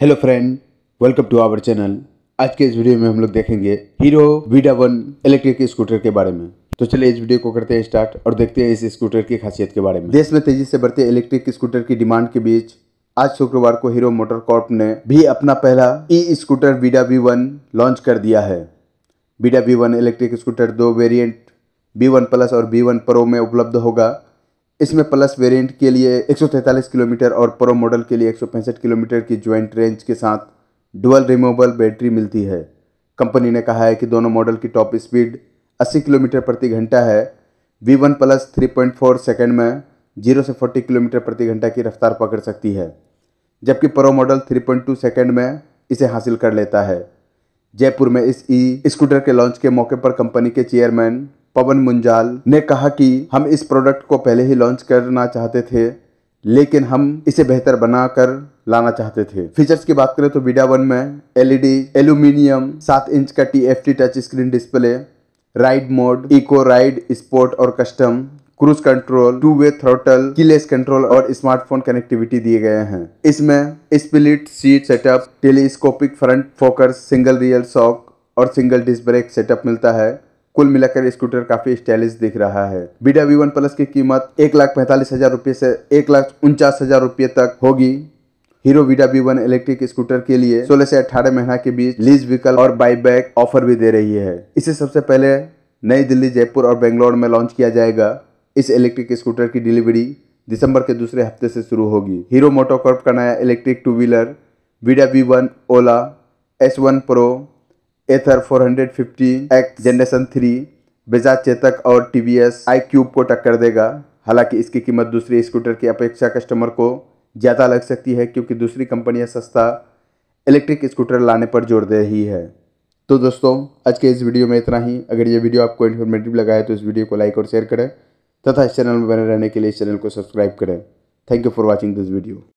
hello friend welcome to our channel आज के इस वीडियो में हम लोग देखेंगे Hero Vida one electric scooter के बारे में तो चलिए इस वीडियो को करते हैं स्टार्ट और देखते हैं इस स्कूटर की खासियत के बारे में देश में तेजी से बढ़ते इलेक्ट्रिक स्कूटर की डिमांड के बीच आज शुक्रवार को हीरो मोटर कॉर्प ने भी अपना पहला E scooter Vida V one launch कर दिया है Vida V one electric scooter दो वेरियंट बी वन प्लस और बी वन प्रो में उपलब्ध होगा इसमें प्लस वेरिएंट के लिए एक किलोमीटर और प्रो मॉडल के लिए एक किलोमीटर की ज्वाइंट रेंज के साथ डुअल रिमूवेबल बैटरी मिलती है कंपनी ने कहा है कि दोनों मॉडल की टॉप स्पीड 80 किलोमीटर प्रति घंटा है V one plus three point second में जीरो से 40 किलोमीटर प्रति घंटा की रफ्तार पकड़ सकती है जबकि प्रो मॉडल 3.2 सेकेंड में इसे हासिल कर लेता है जयपुर में इस ई स्कूटर के लॉन्च के मौके पर कंपनी के चेयरमैन पवन मुंजाल ने कहा कि हम इस प्रोडक्ट को पहले ही लॉन्च करना चाहते थे लेकिन हम इसे बेहतर बनाकर लाना चाहते थे फीचर्स की बात करें तो वीडिया वन में एलईडी एल्यूमिनियम e सात इंच का T F touch screen display ride mode eco ride sport और custom cruise control two way throttle keyless control और स्मार्टफोन कनेक्टिविटी दिए गए हैं इसमें split seat setup telescopic front focus single rear shock और single disc brake setup मिलता है कुल मिलाकर स्कूटर काफी स्टाइलिश दिख रहा है बीडा वी वन प्लस की कीमत एक लाख पैंतालीस हजार रुपये से एक लाख उनचास हजार रुपये तक होगी Hero Vida B one electric scooter के लिए 16 से 18 महीना के बीच लीज व्हीकल और बाईबैक ऑफर भी दे रही है इसे सबसे पहले नई दिल्ली जयपुर और बेंगलोर में लॉन्च किया जाएगा इस इलेक्ट्रिक स्कूटर की डिलीवरी दिसंबर के दूसरे हफ्ते से शुरू होगी हीरो मोटोकॉर्प का नया electric two wheeler Vida B one Ola S one pro Ather 450 X generation three Bajaj Chetak और T V S iQube को टक्कर देगा हालांकि इसकी कीमत दूसरे स्कूटर की अपेक्षा कस्टमर को ज़्यादा लग सकती है क्योंकि दूसरी कंपनियां सस्ता इलेक्ट्रिक स्कूटर लाने पर जोर दे रही है तो दोस्तों आज के इस वीडियो में इतना ही अगर ये वीडियो आपको इन्फॉर्मेटिव लगा है तो इस वीडियो को लाइक और शेयर करें तथा इस चैनल में बने रहने के लिए इस चैनल को सब्सक्राइब करें thank you for watching this video